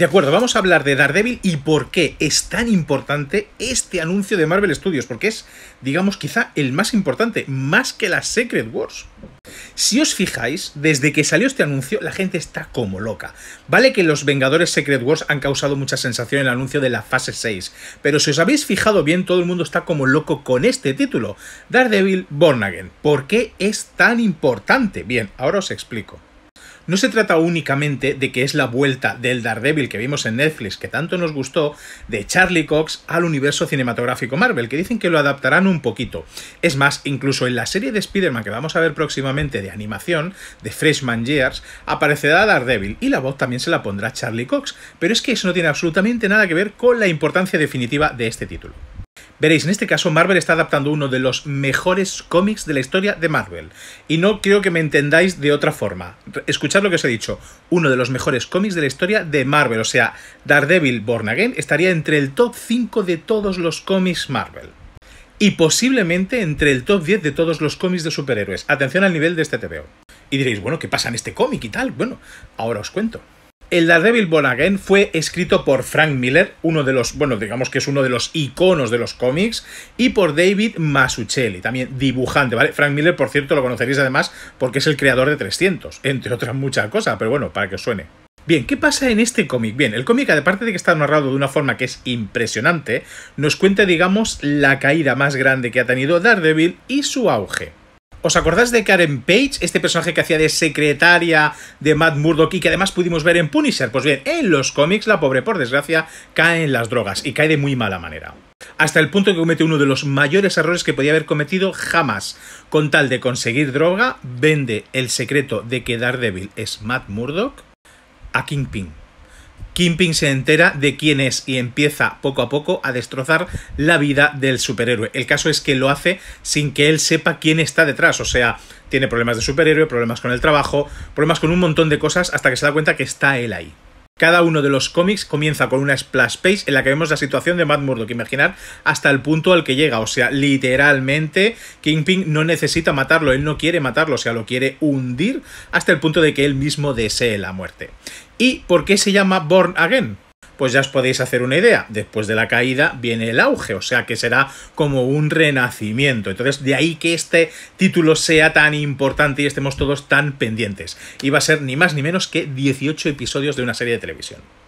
De acuerdo, vamos a hablar de Daredevil y por qué es tan importante este anuncio de Marvel Studios, porque es, digamos, quizá el más importante, más que la Secret Wars. Si os fijáis, desde que salió este anuncio, la gente está como loca. Vale que los Vengadores Secret Wars han causado mucha sensación en el anuncio de la fase 6, pero si os habéis fijado bien, todo el mundo está como loco con este título, Daredevil Born Again. ¿Por qué es tan importante? Bien, ahora os explico no se trata únicamente de que es la vuelta del Daredevil que vimos en Netflix, que tanto nos gustó, de Charlie Cox al universo cinematográfico Marvel, que dicen que lo adaptarán un poquito. Es más, incluso en la serie de Spider-Man que vamos a ver próximamente de animación, de Freshman Years, aparecerá Daredevil y la voz también se la pondrá Charlie Cox, pero es que eso no tiene absolutamente nada que ver con la importancia definitiva de este título. Veréis, en este caso Marvel está adaptando uno de los mejores cómics de la historia de Marvel. Y no creo que me entendáis de otra forma. Escuchad lo que os he dicho. Uno de los mejores cómics de la historia de Marvel. O sea, Daredevil Born Again estaría entre el top 5 de todos los cómics Marvel. Y posiblemente entre el top 10 de todos los cómics de superhéroes. Atención al nivel de este TVO. Y diréis, bueno, ¿qué pasa en este cómic y tal? Bueno, ahora os cuento. El Daredevil Born Again fue escrito por Frank Miller, uno de los, bueno, digamos que es uno de los iconos de los cómics, y por David Masuccelli, también dibujante, ¿vale? Frank Miller, por cierto, lo conoceréis además porque es el creador de 300, entre otras muchas cosas, pero bueno, para que os suene. Bien, ¿qué pasa en este cómic? Bien, el cómic, aparte de que está narrado de una forma que es impresionante, nos cuenta, digamos, la caída más grande que ha tenido Daredevil y su auge. ¿Os acordáis de Karen Page, este personaje que hacía de secretaria de Matt Murdock y que además pudimos ver en Punisher? Pues bien, en los cómics la pobre, por desgracia, cae en las drogas y cae de muy mala manera. Hasta el punto que comete uno de los mayores errores que podía haber cometido jamás. Con tal de conseguir droga, vende el secreto de que débil es Matt Murdock a Kingpin. Kingpin se entera de quién es y empieza poco a poco a destrozar la vida del superhéroe. El caso es que lo hace sin que él sepa quién está detrás, o sea, tiene problemas de superhéroe, problemas con el trabajo, problemas con un montón de cosas hasta que se da cuenta que está él ahí. Cada uno de los cómics comienza con una splash page en la que vemos la situación de Matt Murdock. Imaginar hasta el punto al que llega. O sea, literalmente, Kingpin no necesita matarlo. Él no quiere matarlo. O sea, lo quiere hundir hasta el punto de que él mismo desee la muerte. ¿Y por qué se llama Born Again? pues ya os podéis hacer una idea. Después de la caída viene el auge, o sea que será como un renacimiento. Entonces, de ahí que este título sea tan importante y estemos todos tan pendientes. Y va a ser ni más ni menos que 18 episodios de una serie de televisión.